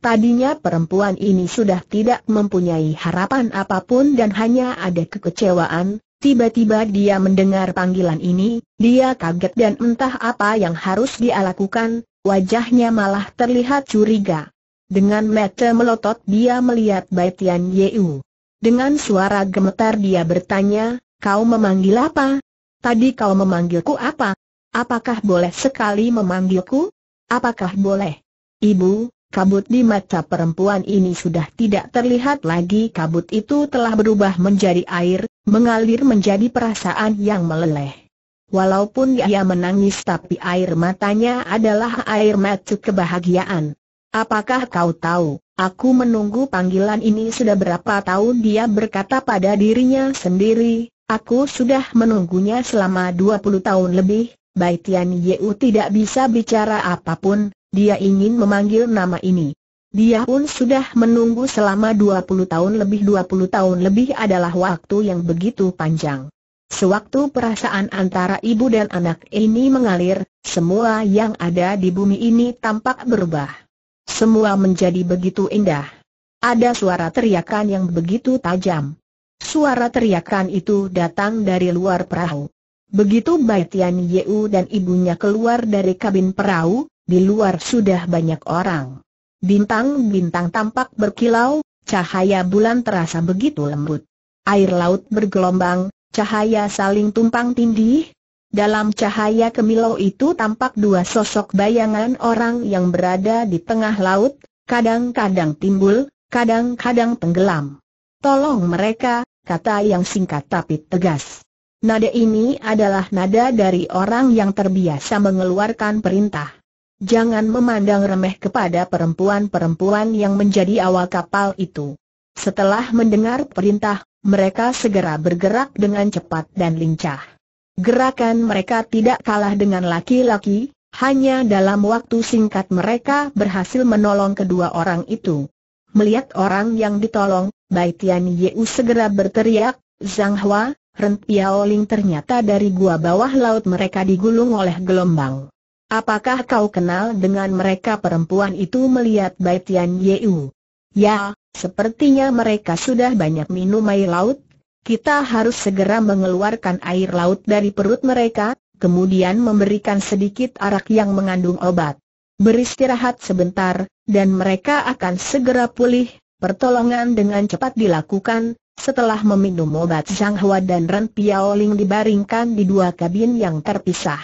Speaker 1: Tadinya perempuan ini sudah tidak mempunyai harapan apapun dan hanya ada kekecewaan, tiba-tiba dia mendengar panggilan ini, dia kaget dan entah apa yang harus dia lakukan, wajahnya malah terlihat curiga. Dengan mata melotot dia melihat Bai Tian Dengan suara gemetar dia bertanya, kau memanggil apa? Tadi kau memanggilku apa? Apakah boleh sekali memanggilku? Apakah boleh? Ibu, kabut di mata perempuan ini sudah tidak terlihat lagi kabut itu telah berubah menjadi air, mengalir menjadi perasaan yang meleleh. Walaupun ia menangis tapi air matanya adalah air mata kebahagiaan. Apakah kau tahu, aku menunggu panggilan ini sudah berapa tahun dia berkata pada dirinya sendiri, aku sudah menunggunya selama 20 tahun lebih, Baitian Yeu tidak bisa bicara apapun, dia ingin memanggil nama ini. Dia pun sudah menunggu selama 20 tahun lebih 20 tahun lebih adalah waktu yang begitu panjang. Sewaktu perasaan antara ibu dan anak ini mengalir, semua yang ada di bumi ini tampak berubah. Semua menjadi begitu indah. Ada suara teriakan yang begitu tajam. Suara teriakan itu datang dari luar perahu. Begitu Baitian Yeu dan ibunya keluar dari kabin perahu, di luar sudah banyak orang. Bintang-bintang tampak berkilau, cahaya bulan terasa begitu lembut. Air laut bergelombang, cahaya saling tumpang tindih. Dalam cahaya kemilau itu tampak dua sosok bayangan orang yang berada di tengah laut, kadang-kadang timbul, kadang-kadang tenggelam. Tolong mereka, kata yang singkat tapi tegas. Nada ini adalah nada dari orang yang terbiasa mengeluarkan perintah. Jangan memandang remeh kepada perempuan-perempuan yang menjadi awal kapal itu. Setelah mendengar perintah, mereka segera bergerak dengan cepat dan lincah. Gerakan mereka tidak kalah dengan laki-laki, hanya dalam waktu singkat mereka berhasil menolong kedua orang itu. Melihat orang yang ditolong, Bai Tian Yeu segera berteriak, Zhang Hua, Ren Ling ternyata dari gua bawah laut mereka digulung oleh gelombang. Apakah kau kenal dengan mereka perempuan itu melihat Bai Tian Ya, sepertinya mereka sudah banyak minum air laut. Kita harus segera mengeluarkan air laut dari perut mereka, kemudian memberikan sedikit arak yang mengandung obat. Beristirahat sebentar, dan mereka akan segera pulih. Pertolongan dengan cepat dilakukan, setelah meminum obat Zhang Hua dan Ren Piaoling dibaringkan di dua kabin yang terpisah.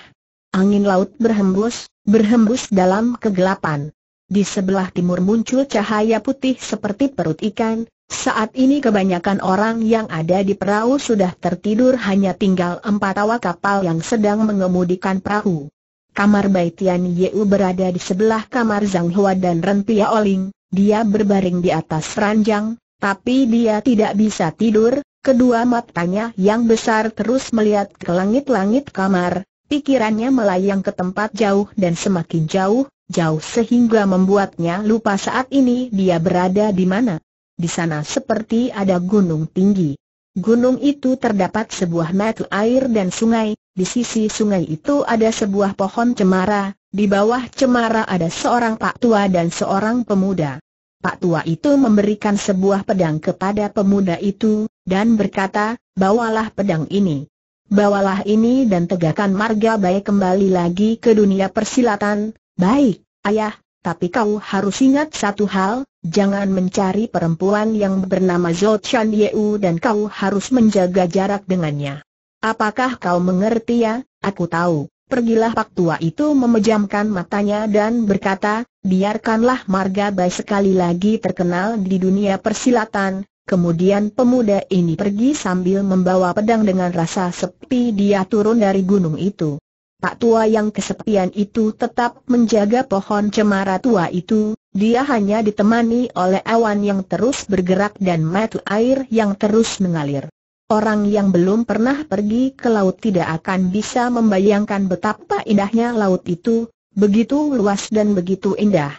Speaker 1: Angin laut berhembus, berhembus dalam kegelapan. Di sebelah timur muncul cahaya putih seperti perut ikan, saat ini kebanyakan orang yang ada di perahu sudah tertidur hanya tinggal empat awak kapal yang sedang mengemudikan perahu. Kamar Baitian Yeu berada di sebelah kamar Zhang Hua dan Ren Pia Oling, dia berbaring di atas ranjang, tapi dia tidak bisa tidur, kedua matanya yang besar terus melihat ke langit-langit kamar, Pikirannya melayang ke tempat jauh dan semakin jauh, jauh sehingga membuatnya lupa saat ini dia berada di mana. Di sana seperti ada gunung tinggi. Gunung itu terdapat sebuah mata air dan sungai, di sisi sungai itu ada sebuah pohon cemara, di bawah cemara ada seorang pak tua dan seorang pemuda. Pak tua itu memberikan sebuah pedang kepada pemuda itu, dan berkata, bawalah pedang ini bawalah ini dan tegakkan marga baik kembali lagi ke dunia persilatan. Baik, ayah, tapi kau harus ingat satu hal, jangan mencari perempuan yang bernama Zhou Chan Yeu dan kau harus menjaga jarak dengannya. Apakah kau mengerti ya? Aku tahu. Pergilah pak tua itu memejamkan matanya dan berkata, biarkanlah Marga Bai sekali lagi terkenal di dunia persilatan, Kemudian pemuda ini pergi sambil membawa pedang dengan rasa sepi dia turun dari gunung itu. Pak tua yang kesepian itu tetap menjaga pohon cemara tua itu, dia hanya ditemani oleh awan yang terus bergerak dan mata air yang terus mengalir. Orang yang belum pernah pergi ke laut tidak akan bisa membayangkan betapa indahnya laut itu, begitu luas dan begitu indah.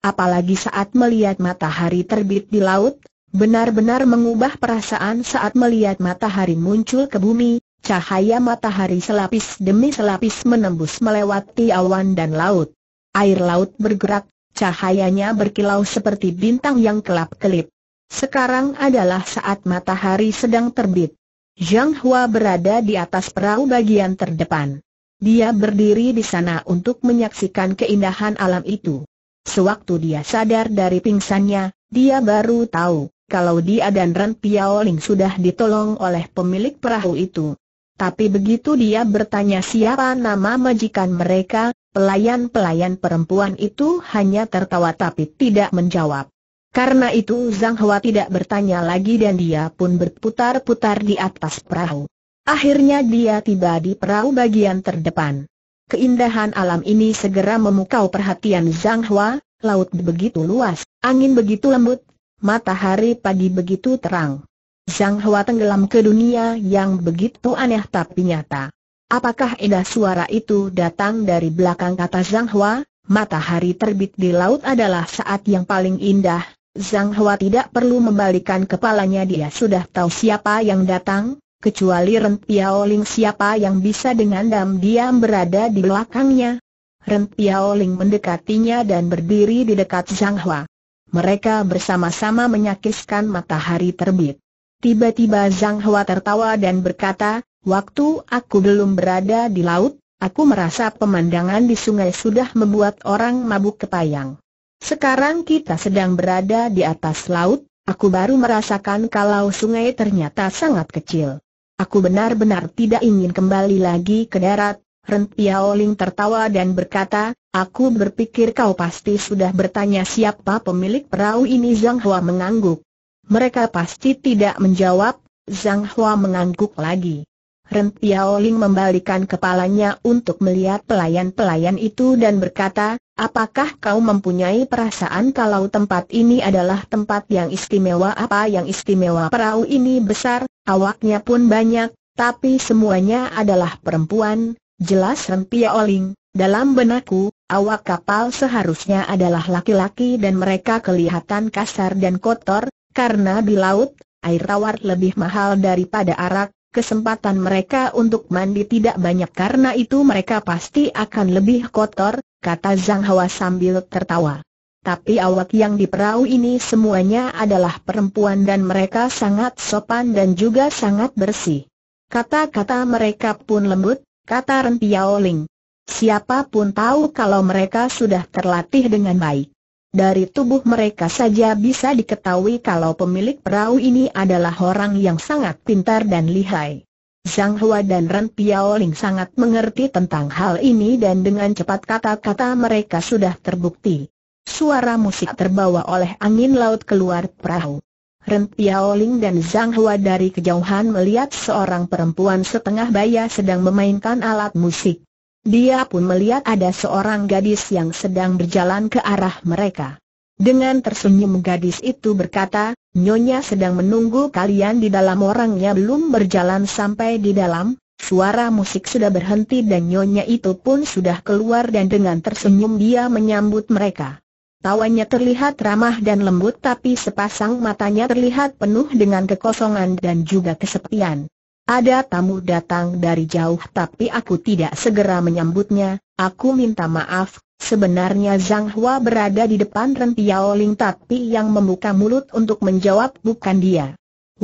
Speaker 1: Apalagi saat melihat matahari terbit di laut, Benar-benar mengubah perasaan saat melihat matahari muncul ke bumi, cahaya matahari selapis demi selapis menembus melewati awan dan laut. Air laut bergerak, cahayanya berkilau seperti bintang yang kelap-kelip. Sekarang adalah saat matahari sedang terbit. Zhang Hua berada di atas perahu bagian terdepan. Dia berdiri di sana untuk menyaksikan keindahan alam itu. Sewaktu dia sadar dari pingsannya, dia baru tahu kalau dia dan Ren Piaoling sudah ditolong oleh pemilik perahu itu. Tapi begitu dia bertanya siapa nama majikan mereka, pelayan-pelayan perempuan itu hanya tertawa tapi tidak menjawab. Karena itu Zhang Hua tidak bertanya lagi dan dia pun berputar-putar di atas perahu. Akhirnya dia tiba di perahu bagian terdepan. Keindahan alam ini segera memukau perhatian Zhang Hua, laut begitu luas, angin begitu lembut, matahari pagi begitu terang. Zhang Hua tenggelam ke dunia yang begitu aneh tapi nyata. Apakah indah suara itu datang dari belakang kata Zhang Hua? Matahari terbit di laut adalah saat yang paling indah. Zhang Hua tidak perlu membalikan kepalanya dia sudah tahu siapa yang datang, kecuali Ren Piaoling siapa yang bisa dengan diam-diam berada di belakangnya. Ren Piaoling mendekatinya dan berdiri di dekat Zhang Hua. Mereka bersama-sama menyakiskan matahari terbit. Tiba-tiba Zhang Hua tertawa dan berkata, Waktu aku belum berada di laut, aku merasa pemandangan di sungai sudah membuat orang mabuk kepayang. Sekarang kita sedang berada di atas laut, aku baru merasakan kalau sungai ternyata sangat kecil. Aku benar-benar tidak ingin kembali lagi ke darat, Ren Piaoling tertawa dan berkata, aku berpikir kau pasti sudah bertanya siapa pemilik perahu ini Zhang Hua mengangguk. Mereka pasti tidak menjawab, Zhang Hua mengangguk lagi. Ren Piaoling membalikan kepalanya untuk melihat pelayan-pelayan itu dan berkata, apakah kau mempunyai perasaan kalau tempat ini adalah tempat yang istimewa apa yang istimewa perahu ini besar, awaknya pun banyak, tapi semuanya adalah perempuan, Jelas rempia oling, dalam benakku, awak kapal seharusnya adalah laki-laki dan mereka kelihatan kasar dan kotor, karena di laut, air tawar lebih mahal daripada arak, kesempatan mereka untuk mandi tidak banyak karena itu mereka pasti akan lebih kotor, kata Zhang Hua sambil tertawa. Tapi awak yang di perahu ini semuanya adalah perempuan dan mereka sangat sopan dan juga sangat bersih. Kata-kata mereka pun lembut, kata Ren Ling. Siapapun tahu kalau mereka sudah terlatih dengan baik. Dari tubuh mereka saja bisa diketahui kalau pemilik perahu ini adalah orang yang sangat pintar dan lihai. Zhang Hua dan Ren Piaoling sangat mengerti tentang hal ini dan dengan cepat kata-kata mereka sudah terbukti. Suara musik terbawa oleh angin laut keluar perahu. Ren Piaoling dan Zhang Hua dari kejauhan melihat seorang perempuan setengah baya sedang memainkan alat musik. Dia pun melihat ada seorang gadis yang sedang berjalan ke arah mereka. Dengan tersenyum gadis itu berkata, Nyonya sedang menunggu kalian di dalam orangnya belum berjalan sampai di dalam, suara musik sudah berhenti dan Nyonya itu pun sudah keluar dan dengan tersenyum dia menyambut mereka. Tawanya terlihat ramah dan lembut tapi sepasang matanya terlihat penuh dengan kekosongan dan juga kesepian. Ada tamu datang dari jauh tapi aku tidak segera menyambutnya, aku minta maaf, sebenarnya Zhang Hua berada di depan Ren Piaoling tapi yang membuka mulut untuk menjawab bukan dia.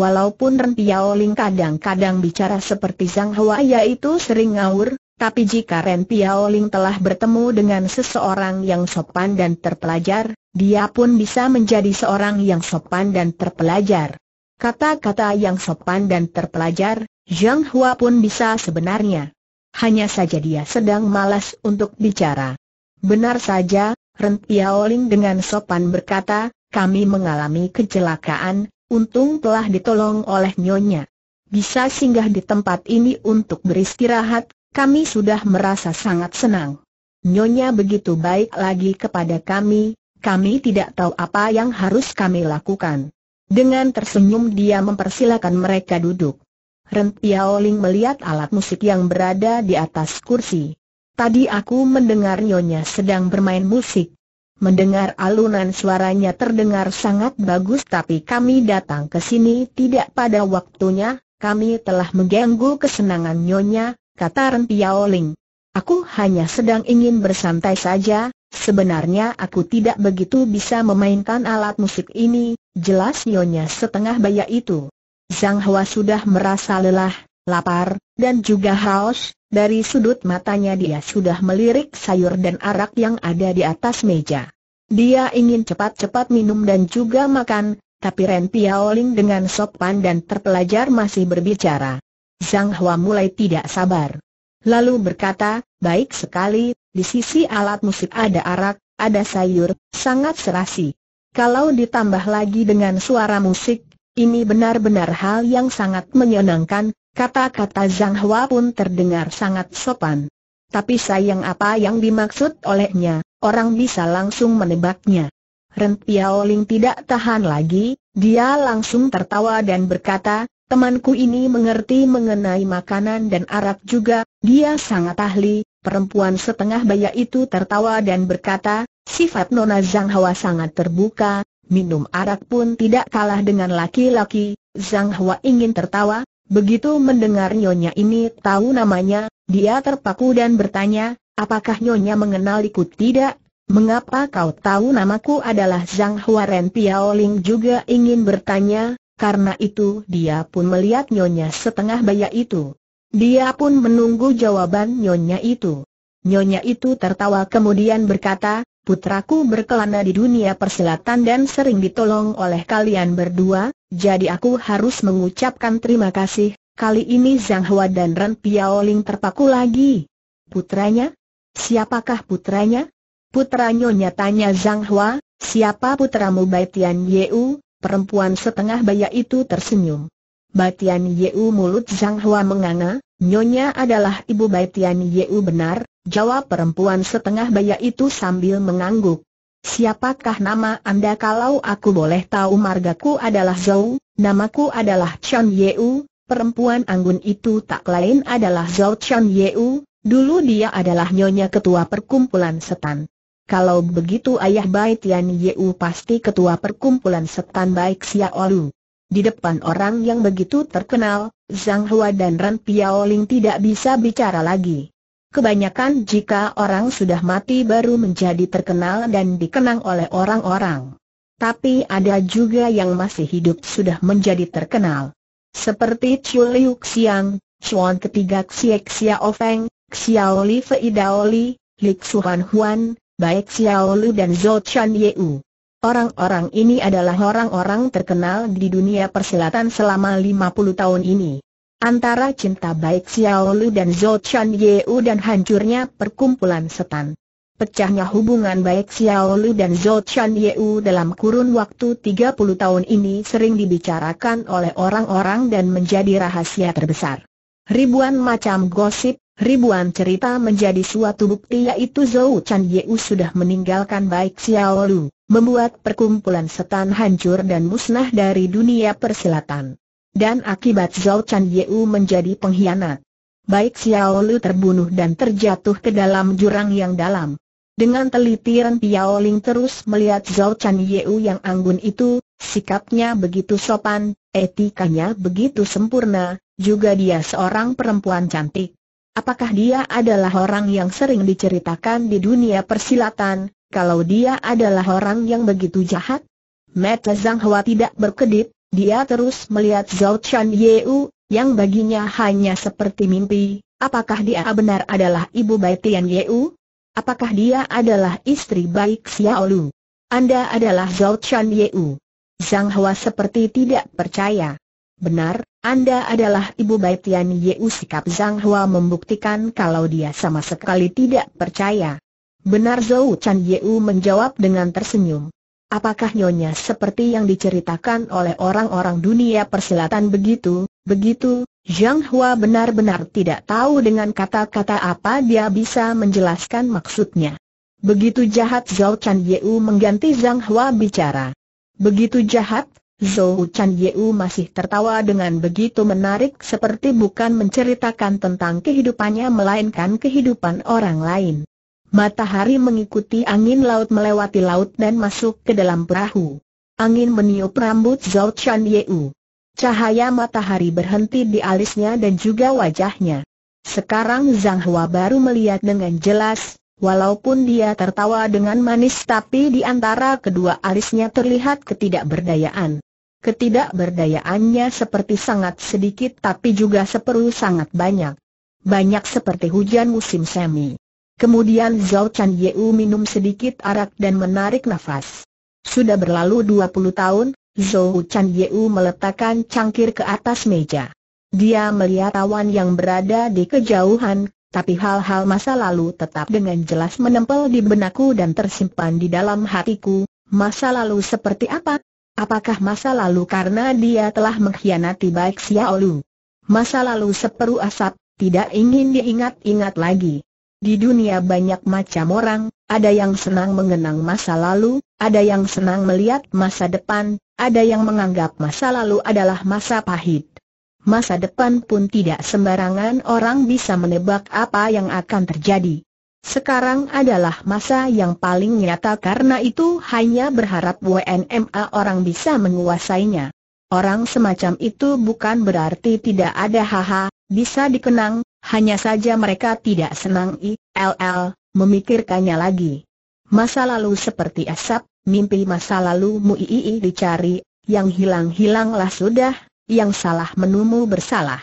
Speaker 1: Walaupun Ren Piaoling kadang-kadang bicara seperti Zhang Hua yaitu sering ngawur, tapi jika Ren Piaoling telah bertemu dengan seseorang yang sopan dan terpelajar, dia pun bisa menjadi seorang yang sopan dan terpelajar. Kata-kata yang sopan dan terpelajar, Zhang Hua pun bisa sebenarnya. Hanya saja dia sedang malas untuk bicara. Benar saja, Ren Piaoling dengan sopan berkata, kami mengalami kecelakaan, untung telah ditolong oleh Nyonya. Bisa singgah di tempat ini untuk beristirahat, kami sudah merasa sangat senang. Nyonya begitu baik lagi kepada kami, kami tidak tahu apa yang harus kami lakukan. Dengan tersenyum dia mempersilakan mereka duduk. Ren Piaoling melihat alat musik yang berada di atas kursi. Tadi aku mendengar Nyonya sedang bermain musik. Mendengar alunan suaranya terdengar sangat bagus tapi kami datang ke sini tidak pada waktunya, kami telah mengganggu kesenangan Nyonya, kata Ren Piao Ling. Aku hanya sedang ingin bersantai saja, sebenarnya aku tidak begitu bisa memainkan alat musik ini, jelas nyonya setengah baya itu. Zhang Hua sudah merasa lelah, lapar, dan juga haus, dari sudut matanya dia sudah melirik sayur dan arak yang ada di atas meja. Dia ingin cepat-cepat minum dan juga makan, tapi Ren Piaoling dengan sopan dan terpelajar masih berbicara. Zhang Hua mulai tidak sabar. Lalu berkata, baik sekali, di sisi alat musik ada arak, ada sayur, sangat serasi. Kalau ditambah lagi dengan suara musik, ini benar-benar hal yang sangat menyenangkan, kata-kata Zhang Hua pun terdengar sangat sopan. Tapi sayang apa yang dimaksud olehnya, orang bisa langsung menebaknya. Ren Piaoling tidak tahan lagi, dia langsung tertawa dan berkata, Temanku ini mengerti mengenai makanan dan arak juga, dia sangat ahli, perempuan setengah baya itu tertawa dan berkata, sifat Nona Zhang Hua sangat terbuka, minum arak pun tidak kalah dengan laki-laki, Zhang Hua ingin tertawa, begitu mendengar Nyonya ini tahu namanya, dia terpaku dan bertanya, apakah Nyonya mengenaliku tidak? Mengapa kau tahu namaku adalah Zhang Hua Ren Ling juga ingin bertanya, karena itu dia pun melihat nyonya setengah baya itu. Dia pun menunggu jawaban nyonya itu. Nyonya itu tertawa kemudian berkata, putraku berkelana di dunia persilatan dan sering ditolong oleh kalian berdua, jadi aku harus mengucapkan terima kasih, kali ini Zhang Hua dan Ren Piaoling terpaku lagi. Putranya? Siapakah putranya? Putra nyonya tanya Zhang Hua, siapa putramu Bai Tian Yeu, perempuan setengah baya itu tersenyum. Batian Yeu mulut Zhang Hua menganga, nyonya adalah ibu Batian Yeu benar, jawab perempuan setengah baya itu sambil mengangguk. Siapakah nama anda kalau aku boleh tahu margaku adalah Zhou, namaku adalah Chan Yeu, perempuan anggun itu tak lain adalah Zhou Chan Yeu, dulu dia adalah nyonya ketua perkumpulan setan. Kalau begitu ayah Bai Tian Yeu pasti ketua perkumpulan setan baik Xiaolu. Di depan orang yang begitu terkenal, Zhang Hua dan Ran Piaoling tidak bisa bicara lagi. Kebanyakan jika orang sudah mati baru menjadi terkenal dan dikenang oleh orang-orang. Tapi ada juga yang masih hidup sudah menjadi terkenal. Seperti Chiu Liu Xiang, Chuan ketiga Xie Xiaofeng, Feng, Xiao Li Fei Lik Huan, baik Xiao Lu dan Zhou Chan Yeu. Orang-orang ini adalah orang-orang terkenal di dunia persilatan selama 50 tahun ini. Antara cinta baik Xiao Lu dan Zhou Chan Yeu dan hancurnya perkumpulan setan. Pecahnya hubungan baik Xiao Lu dan Zhou Chan Yeu dalam kurun waktu 30 tahun ini sering dibicarakan oleh orang-orang dan menjadi rahasia terbesar. Ribuan macam gosip, Ribuan cerita menjadi suatu bukti yaitu Zhou Chan Yeu sudah meninggalkan baik Xiao Lu, membuat perkumpulan setan hancur dan musnah dari dunia persilatan. Dan akibat Zhou Chan Yeu menjadi pengkhianat. Baik Xiao Lu terbunuh dan terjatuh ke dalam jurang yang dalam. Dengan teliti Ren Piao Ling terus melihat Zhou Chan Yeu yang anggun itu, sikapnya begitu sopan, etikanya begitu sempurna, juga dia seorang perempuan cantik. Apakah dia adalah orang yang sering diceritakan di dunia persilatan, kalau dia adalah orang yang begitu jahat? Mata Zhang Hua tidak berkedip, dia terus melihat Zhao Chan Yeu, yang baginya hanya seperti mimpi. Apakah dia benar adalah ibu Bai Tian Yeu? Apakah dia adalah istri baik Xiao Lu? Anda adalah Zhao Chan Yeu. Zhang Hua seperti tidak percaya. Benar, anda adalah ibu baik Tian Yu sikap Zhang Hua membuktikan kalau dia sama sekali tidak percaya. Benar Zhou Chan Yu menjawab dengan tersenyum. Apakah nyonya seperti yang diceritakan oleh orang-orang dunia persilatan begitu, begitu, Zhang Hua benar-benar tidak tahu dengan kata-kata apa dia bisa menjelaskan maksudnya. Begitu jahat Zhou Chan Yu mengganti Zhang Hua bicara. Begitu jahat, Zhou Chan Yeu masih tertawa dengan begitu menarik seperti bukan menceritakan tentang kehidupannya melainkan kehidupan orang lain. Matahari mengikuti angin laut melewati laut dan masuk ke dalam perahu. Angin meniup rambut Zhou Chan Yeu. Cahaya matahari berhenti di alisnya dan juga wajahnya. Sekarang Zhang Hua baru melihat dengan jelas, Walaupun dia tertawa dengan manis tapi di antara kedua alisnya terlihat ketidakberdayaan. Ketidakberdayaannya seperti sangat sedikit tapi juga seperlu sangat banyak. Banyak seperti hujan musim semi. Kemudian Zhao Chan Yeu minum sedikit arak dan menarik nafas. Sudah berlalu 20 tahun, Zhao Chan Yeu meletakkan cangkir ke atas meja. Dia melihat awan yang berada di kejauhan, tapi hal-hal masa lalu tetap dengan jelas menempel di benakku dan tersimpan di dalam hatiku, masa lalu seperti apa? Apakah masa lalu karena dia telah mengkhianati baik Xiaolu? Masa lalu seperu asap, tidak ingin diingat-ingat lagi. Di dunia banyak macam orang, ada yang senang mengenang masa lalu, ada yang senang melihat masa depan, ada yang menganggap masa lalu adalah masa pahit. Masa depan pun tidak sembarangan orang bisa menebak apa yang akan terjadi. Sekarang adalah masa yang paling nyata karena itu hanya berharap WNMA orang bisa menguasainya. Orang semacam itu bukan berarti tidak ada haha, bisa dikenang, hanya saja mereka tidak senang ILL, memikirkannya lagi. Masa lalu seperti asap, mimpi masa lalu muii dicari, yang hilang-hilanglah sudah, yang salah menumu bersalah.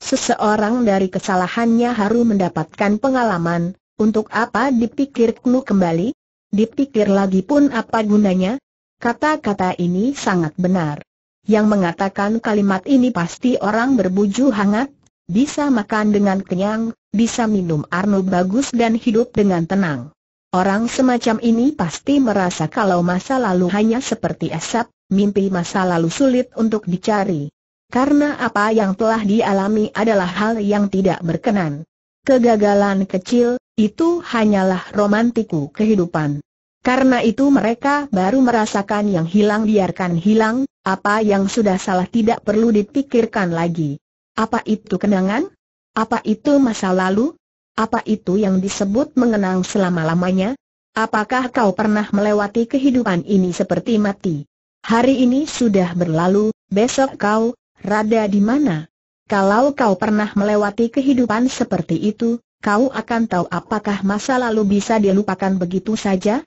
Speaker 1: Seseorang dari kesalahannya harus mendapatkan pengalaman, untuk apa Dipikir klu kembali? Dipikir lagi pun apa gunanya? Kata-kata ini sangat benar. Yang mengatakan kalimat ini pasti orang berbuju hangat, bisa makan dengan kenyang, bisa minum arno bagus dan hidup dengan tenang. Orang semacam ini pasti merasa kalau masa lalu hanya seperti asap, mimpi masa lalu sulit untuk dicari. Karena apa yang telah dialami adalah hal yang tidak berkenan. Kegagalan kecil, itu hanyalah romantiku kehidupan. Karena itu mereka baru merasakan yang hilang biarkan hilang, apa yang sudah salah tidak perlu dipikirkan lagi. Apa itu kenangan? Apa itu masa lalu? Apa itu yang disebut mengenang selama-lamanya? Apakah kau pernah melewati kehidupan ini seperti mati? Hari ini sudah berlalu, besok kau, rada di mana? Kalau kau pernah melewati kehidupan seperti itu, kau akan tahu apakah masa lalu bisa dilupakan begitu saja?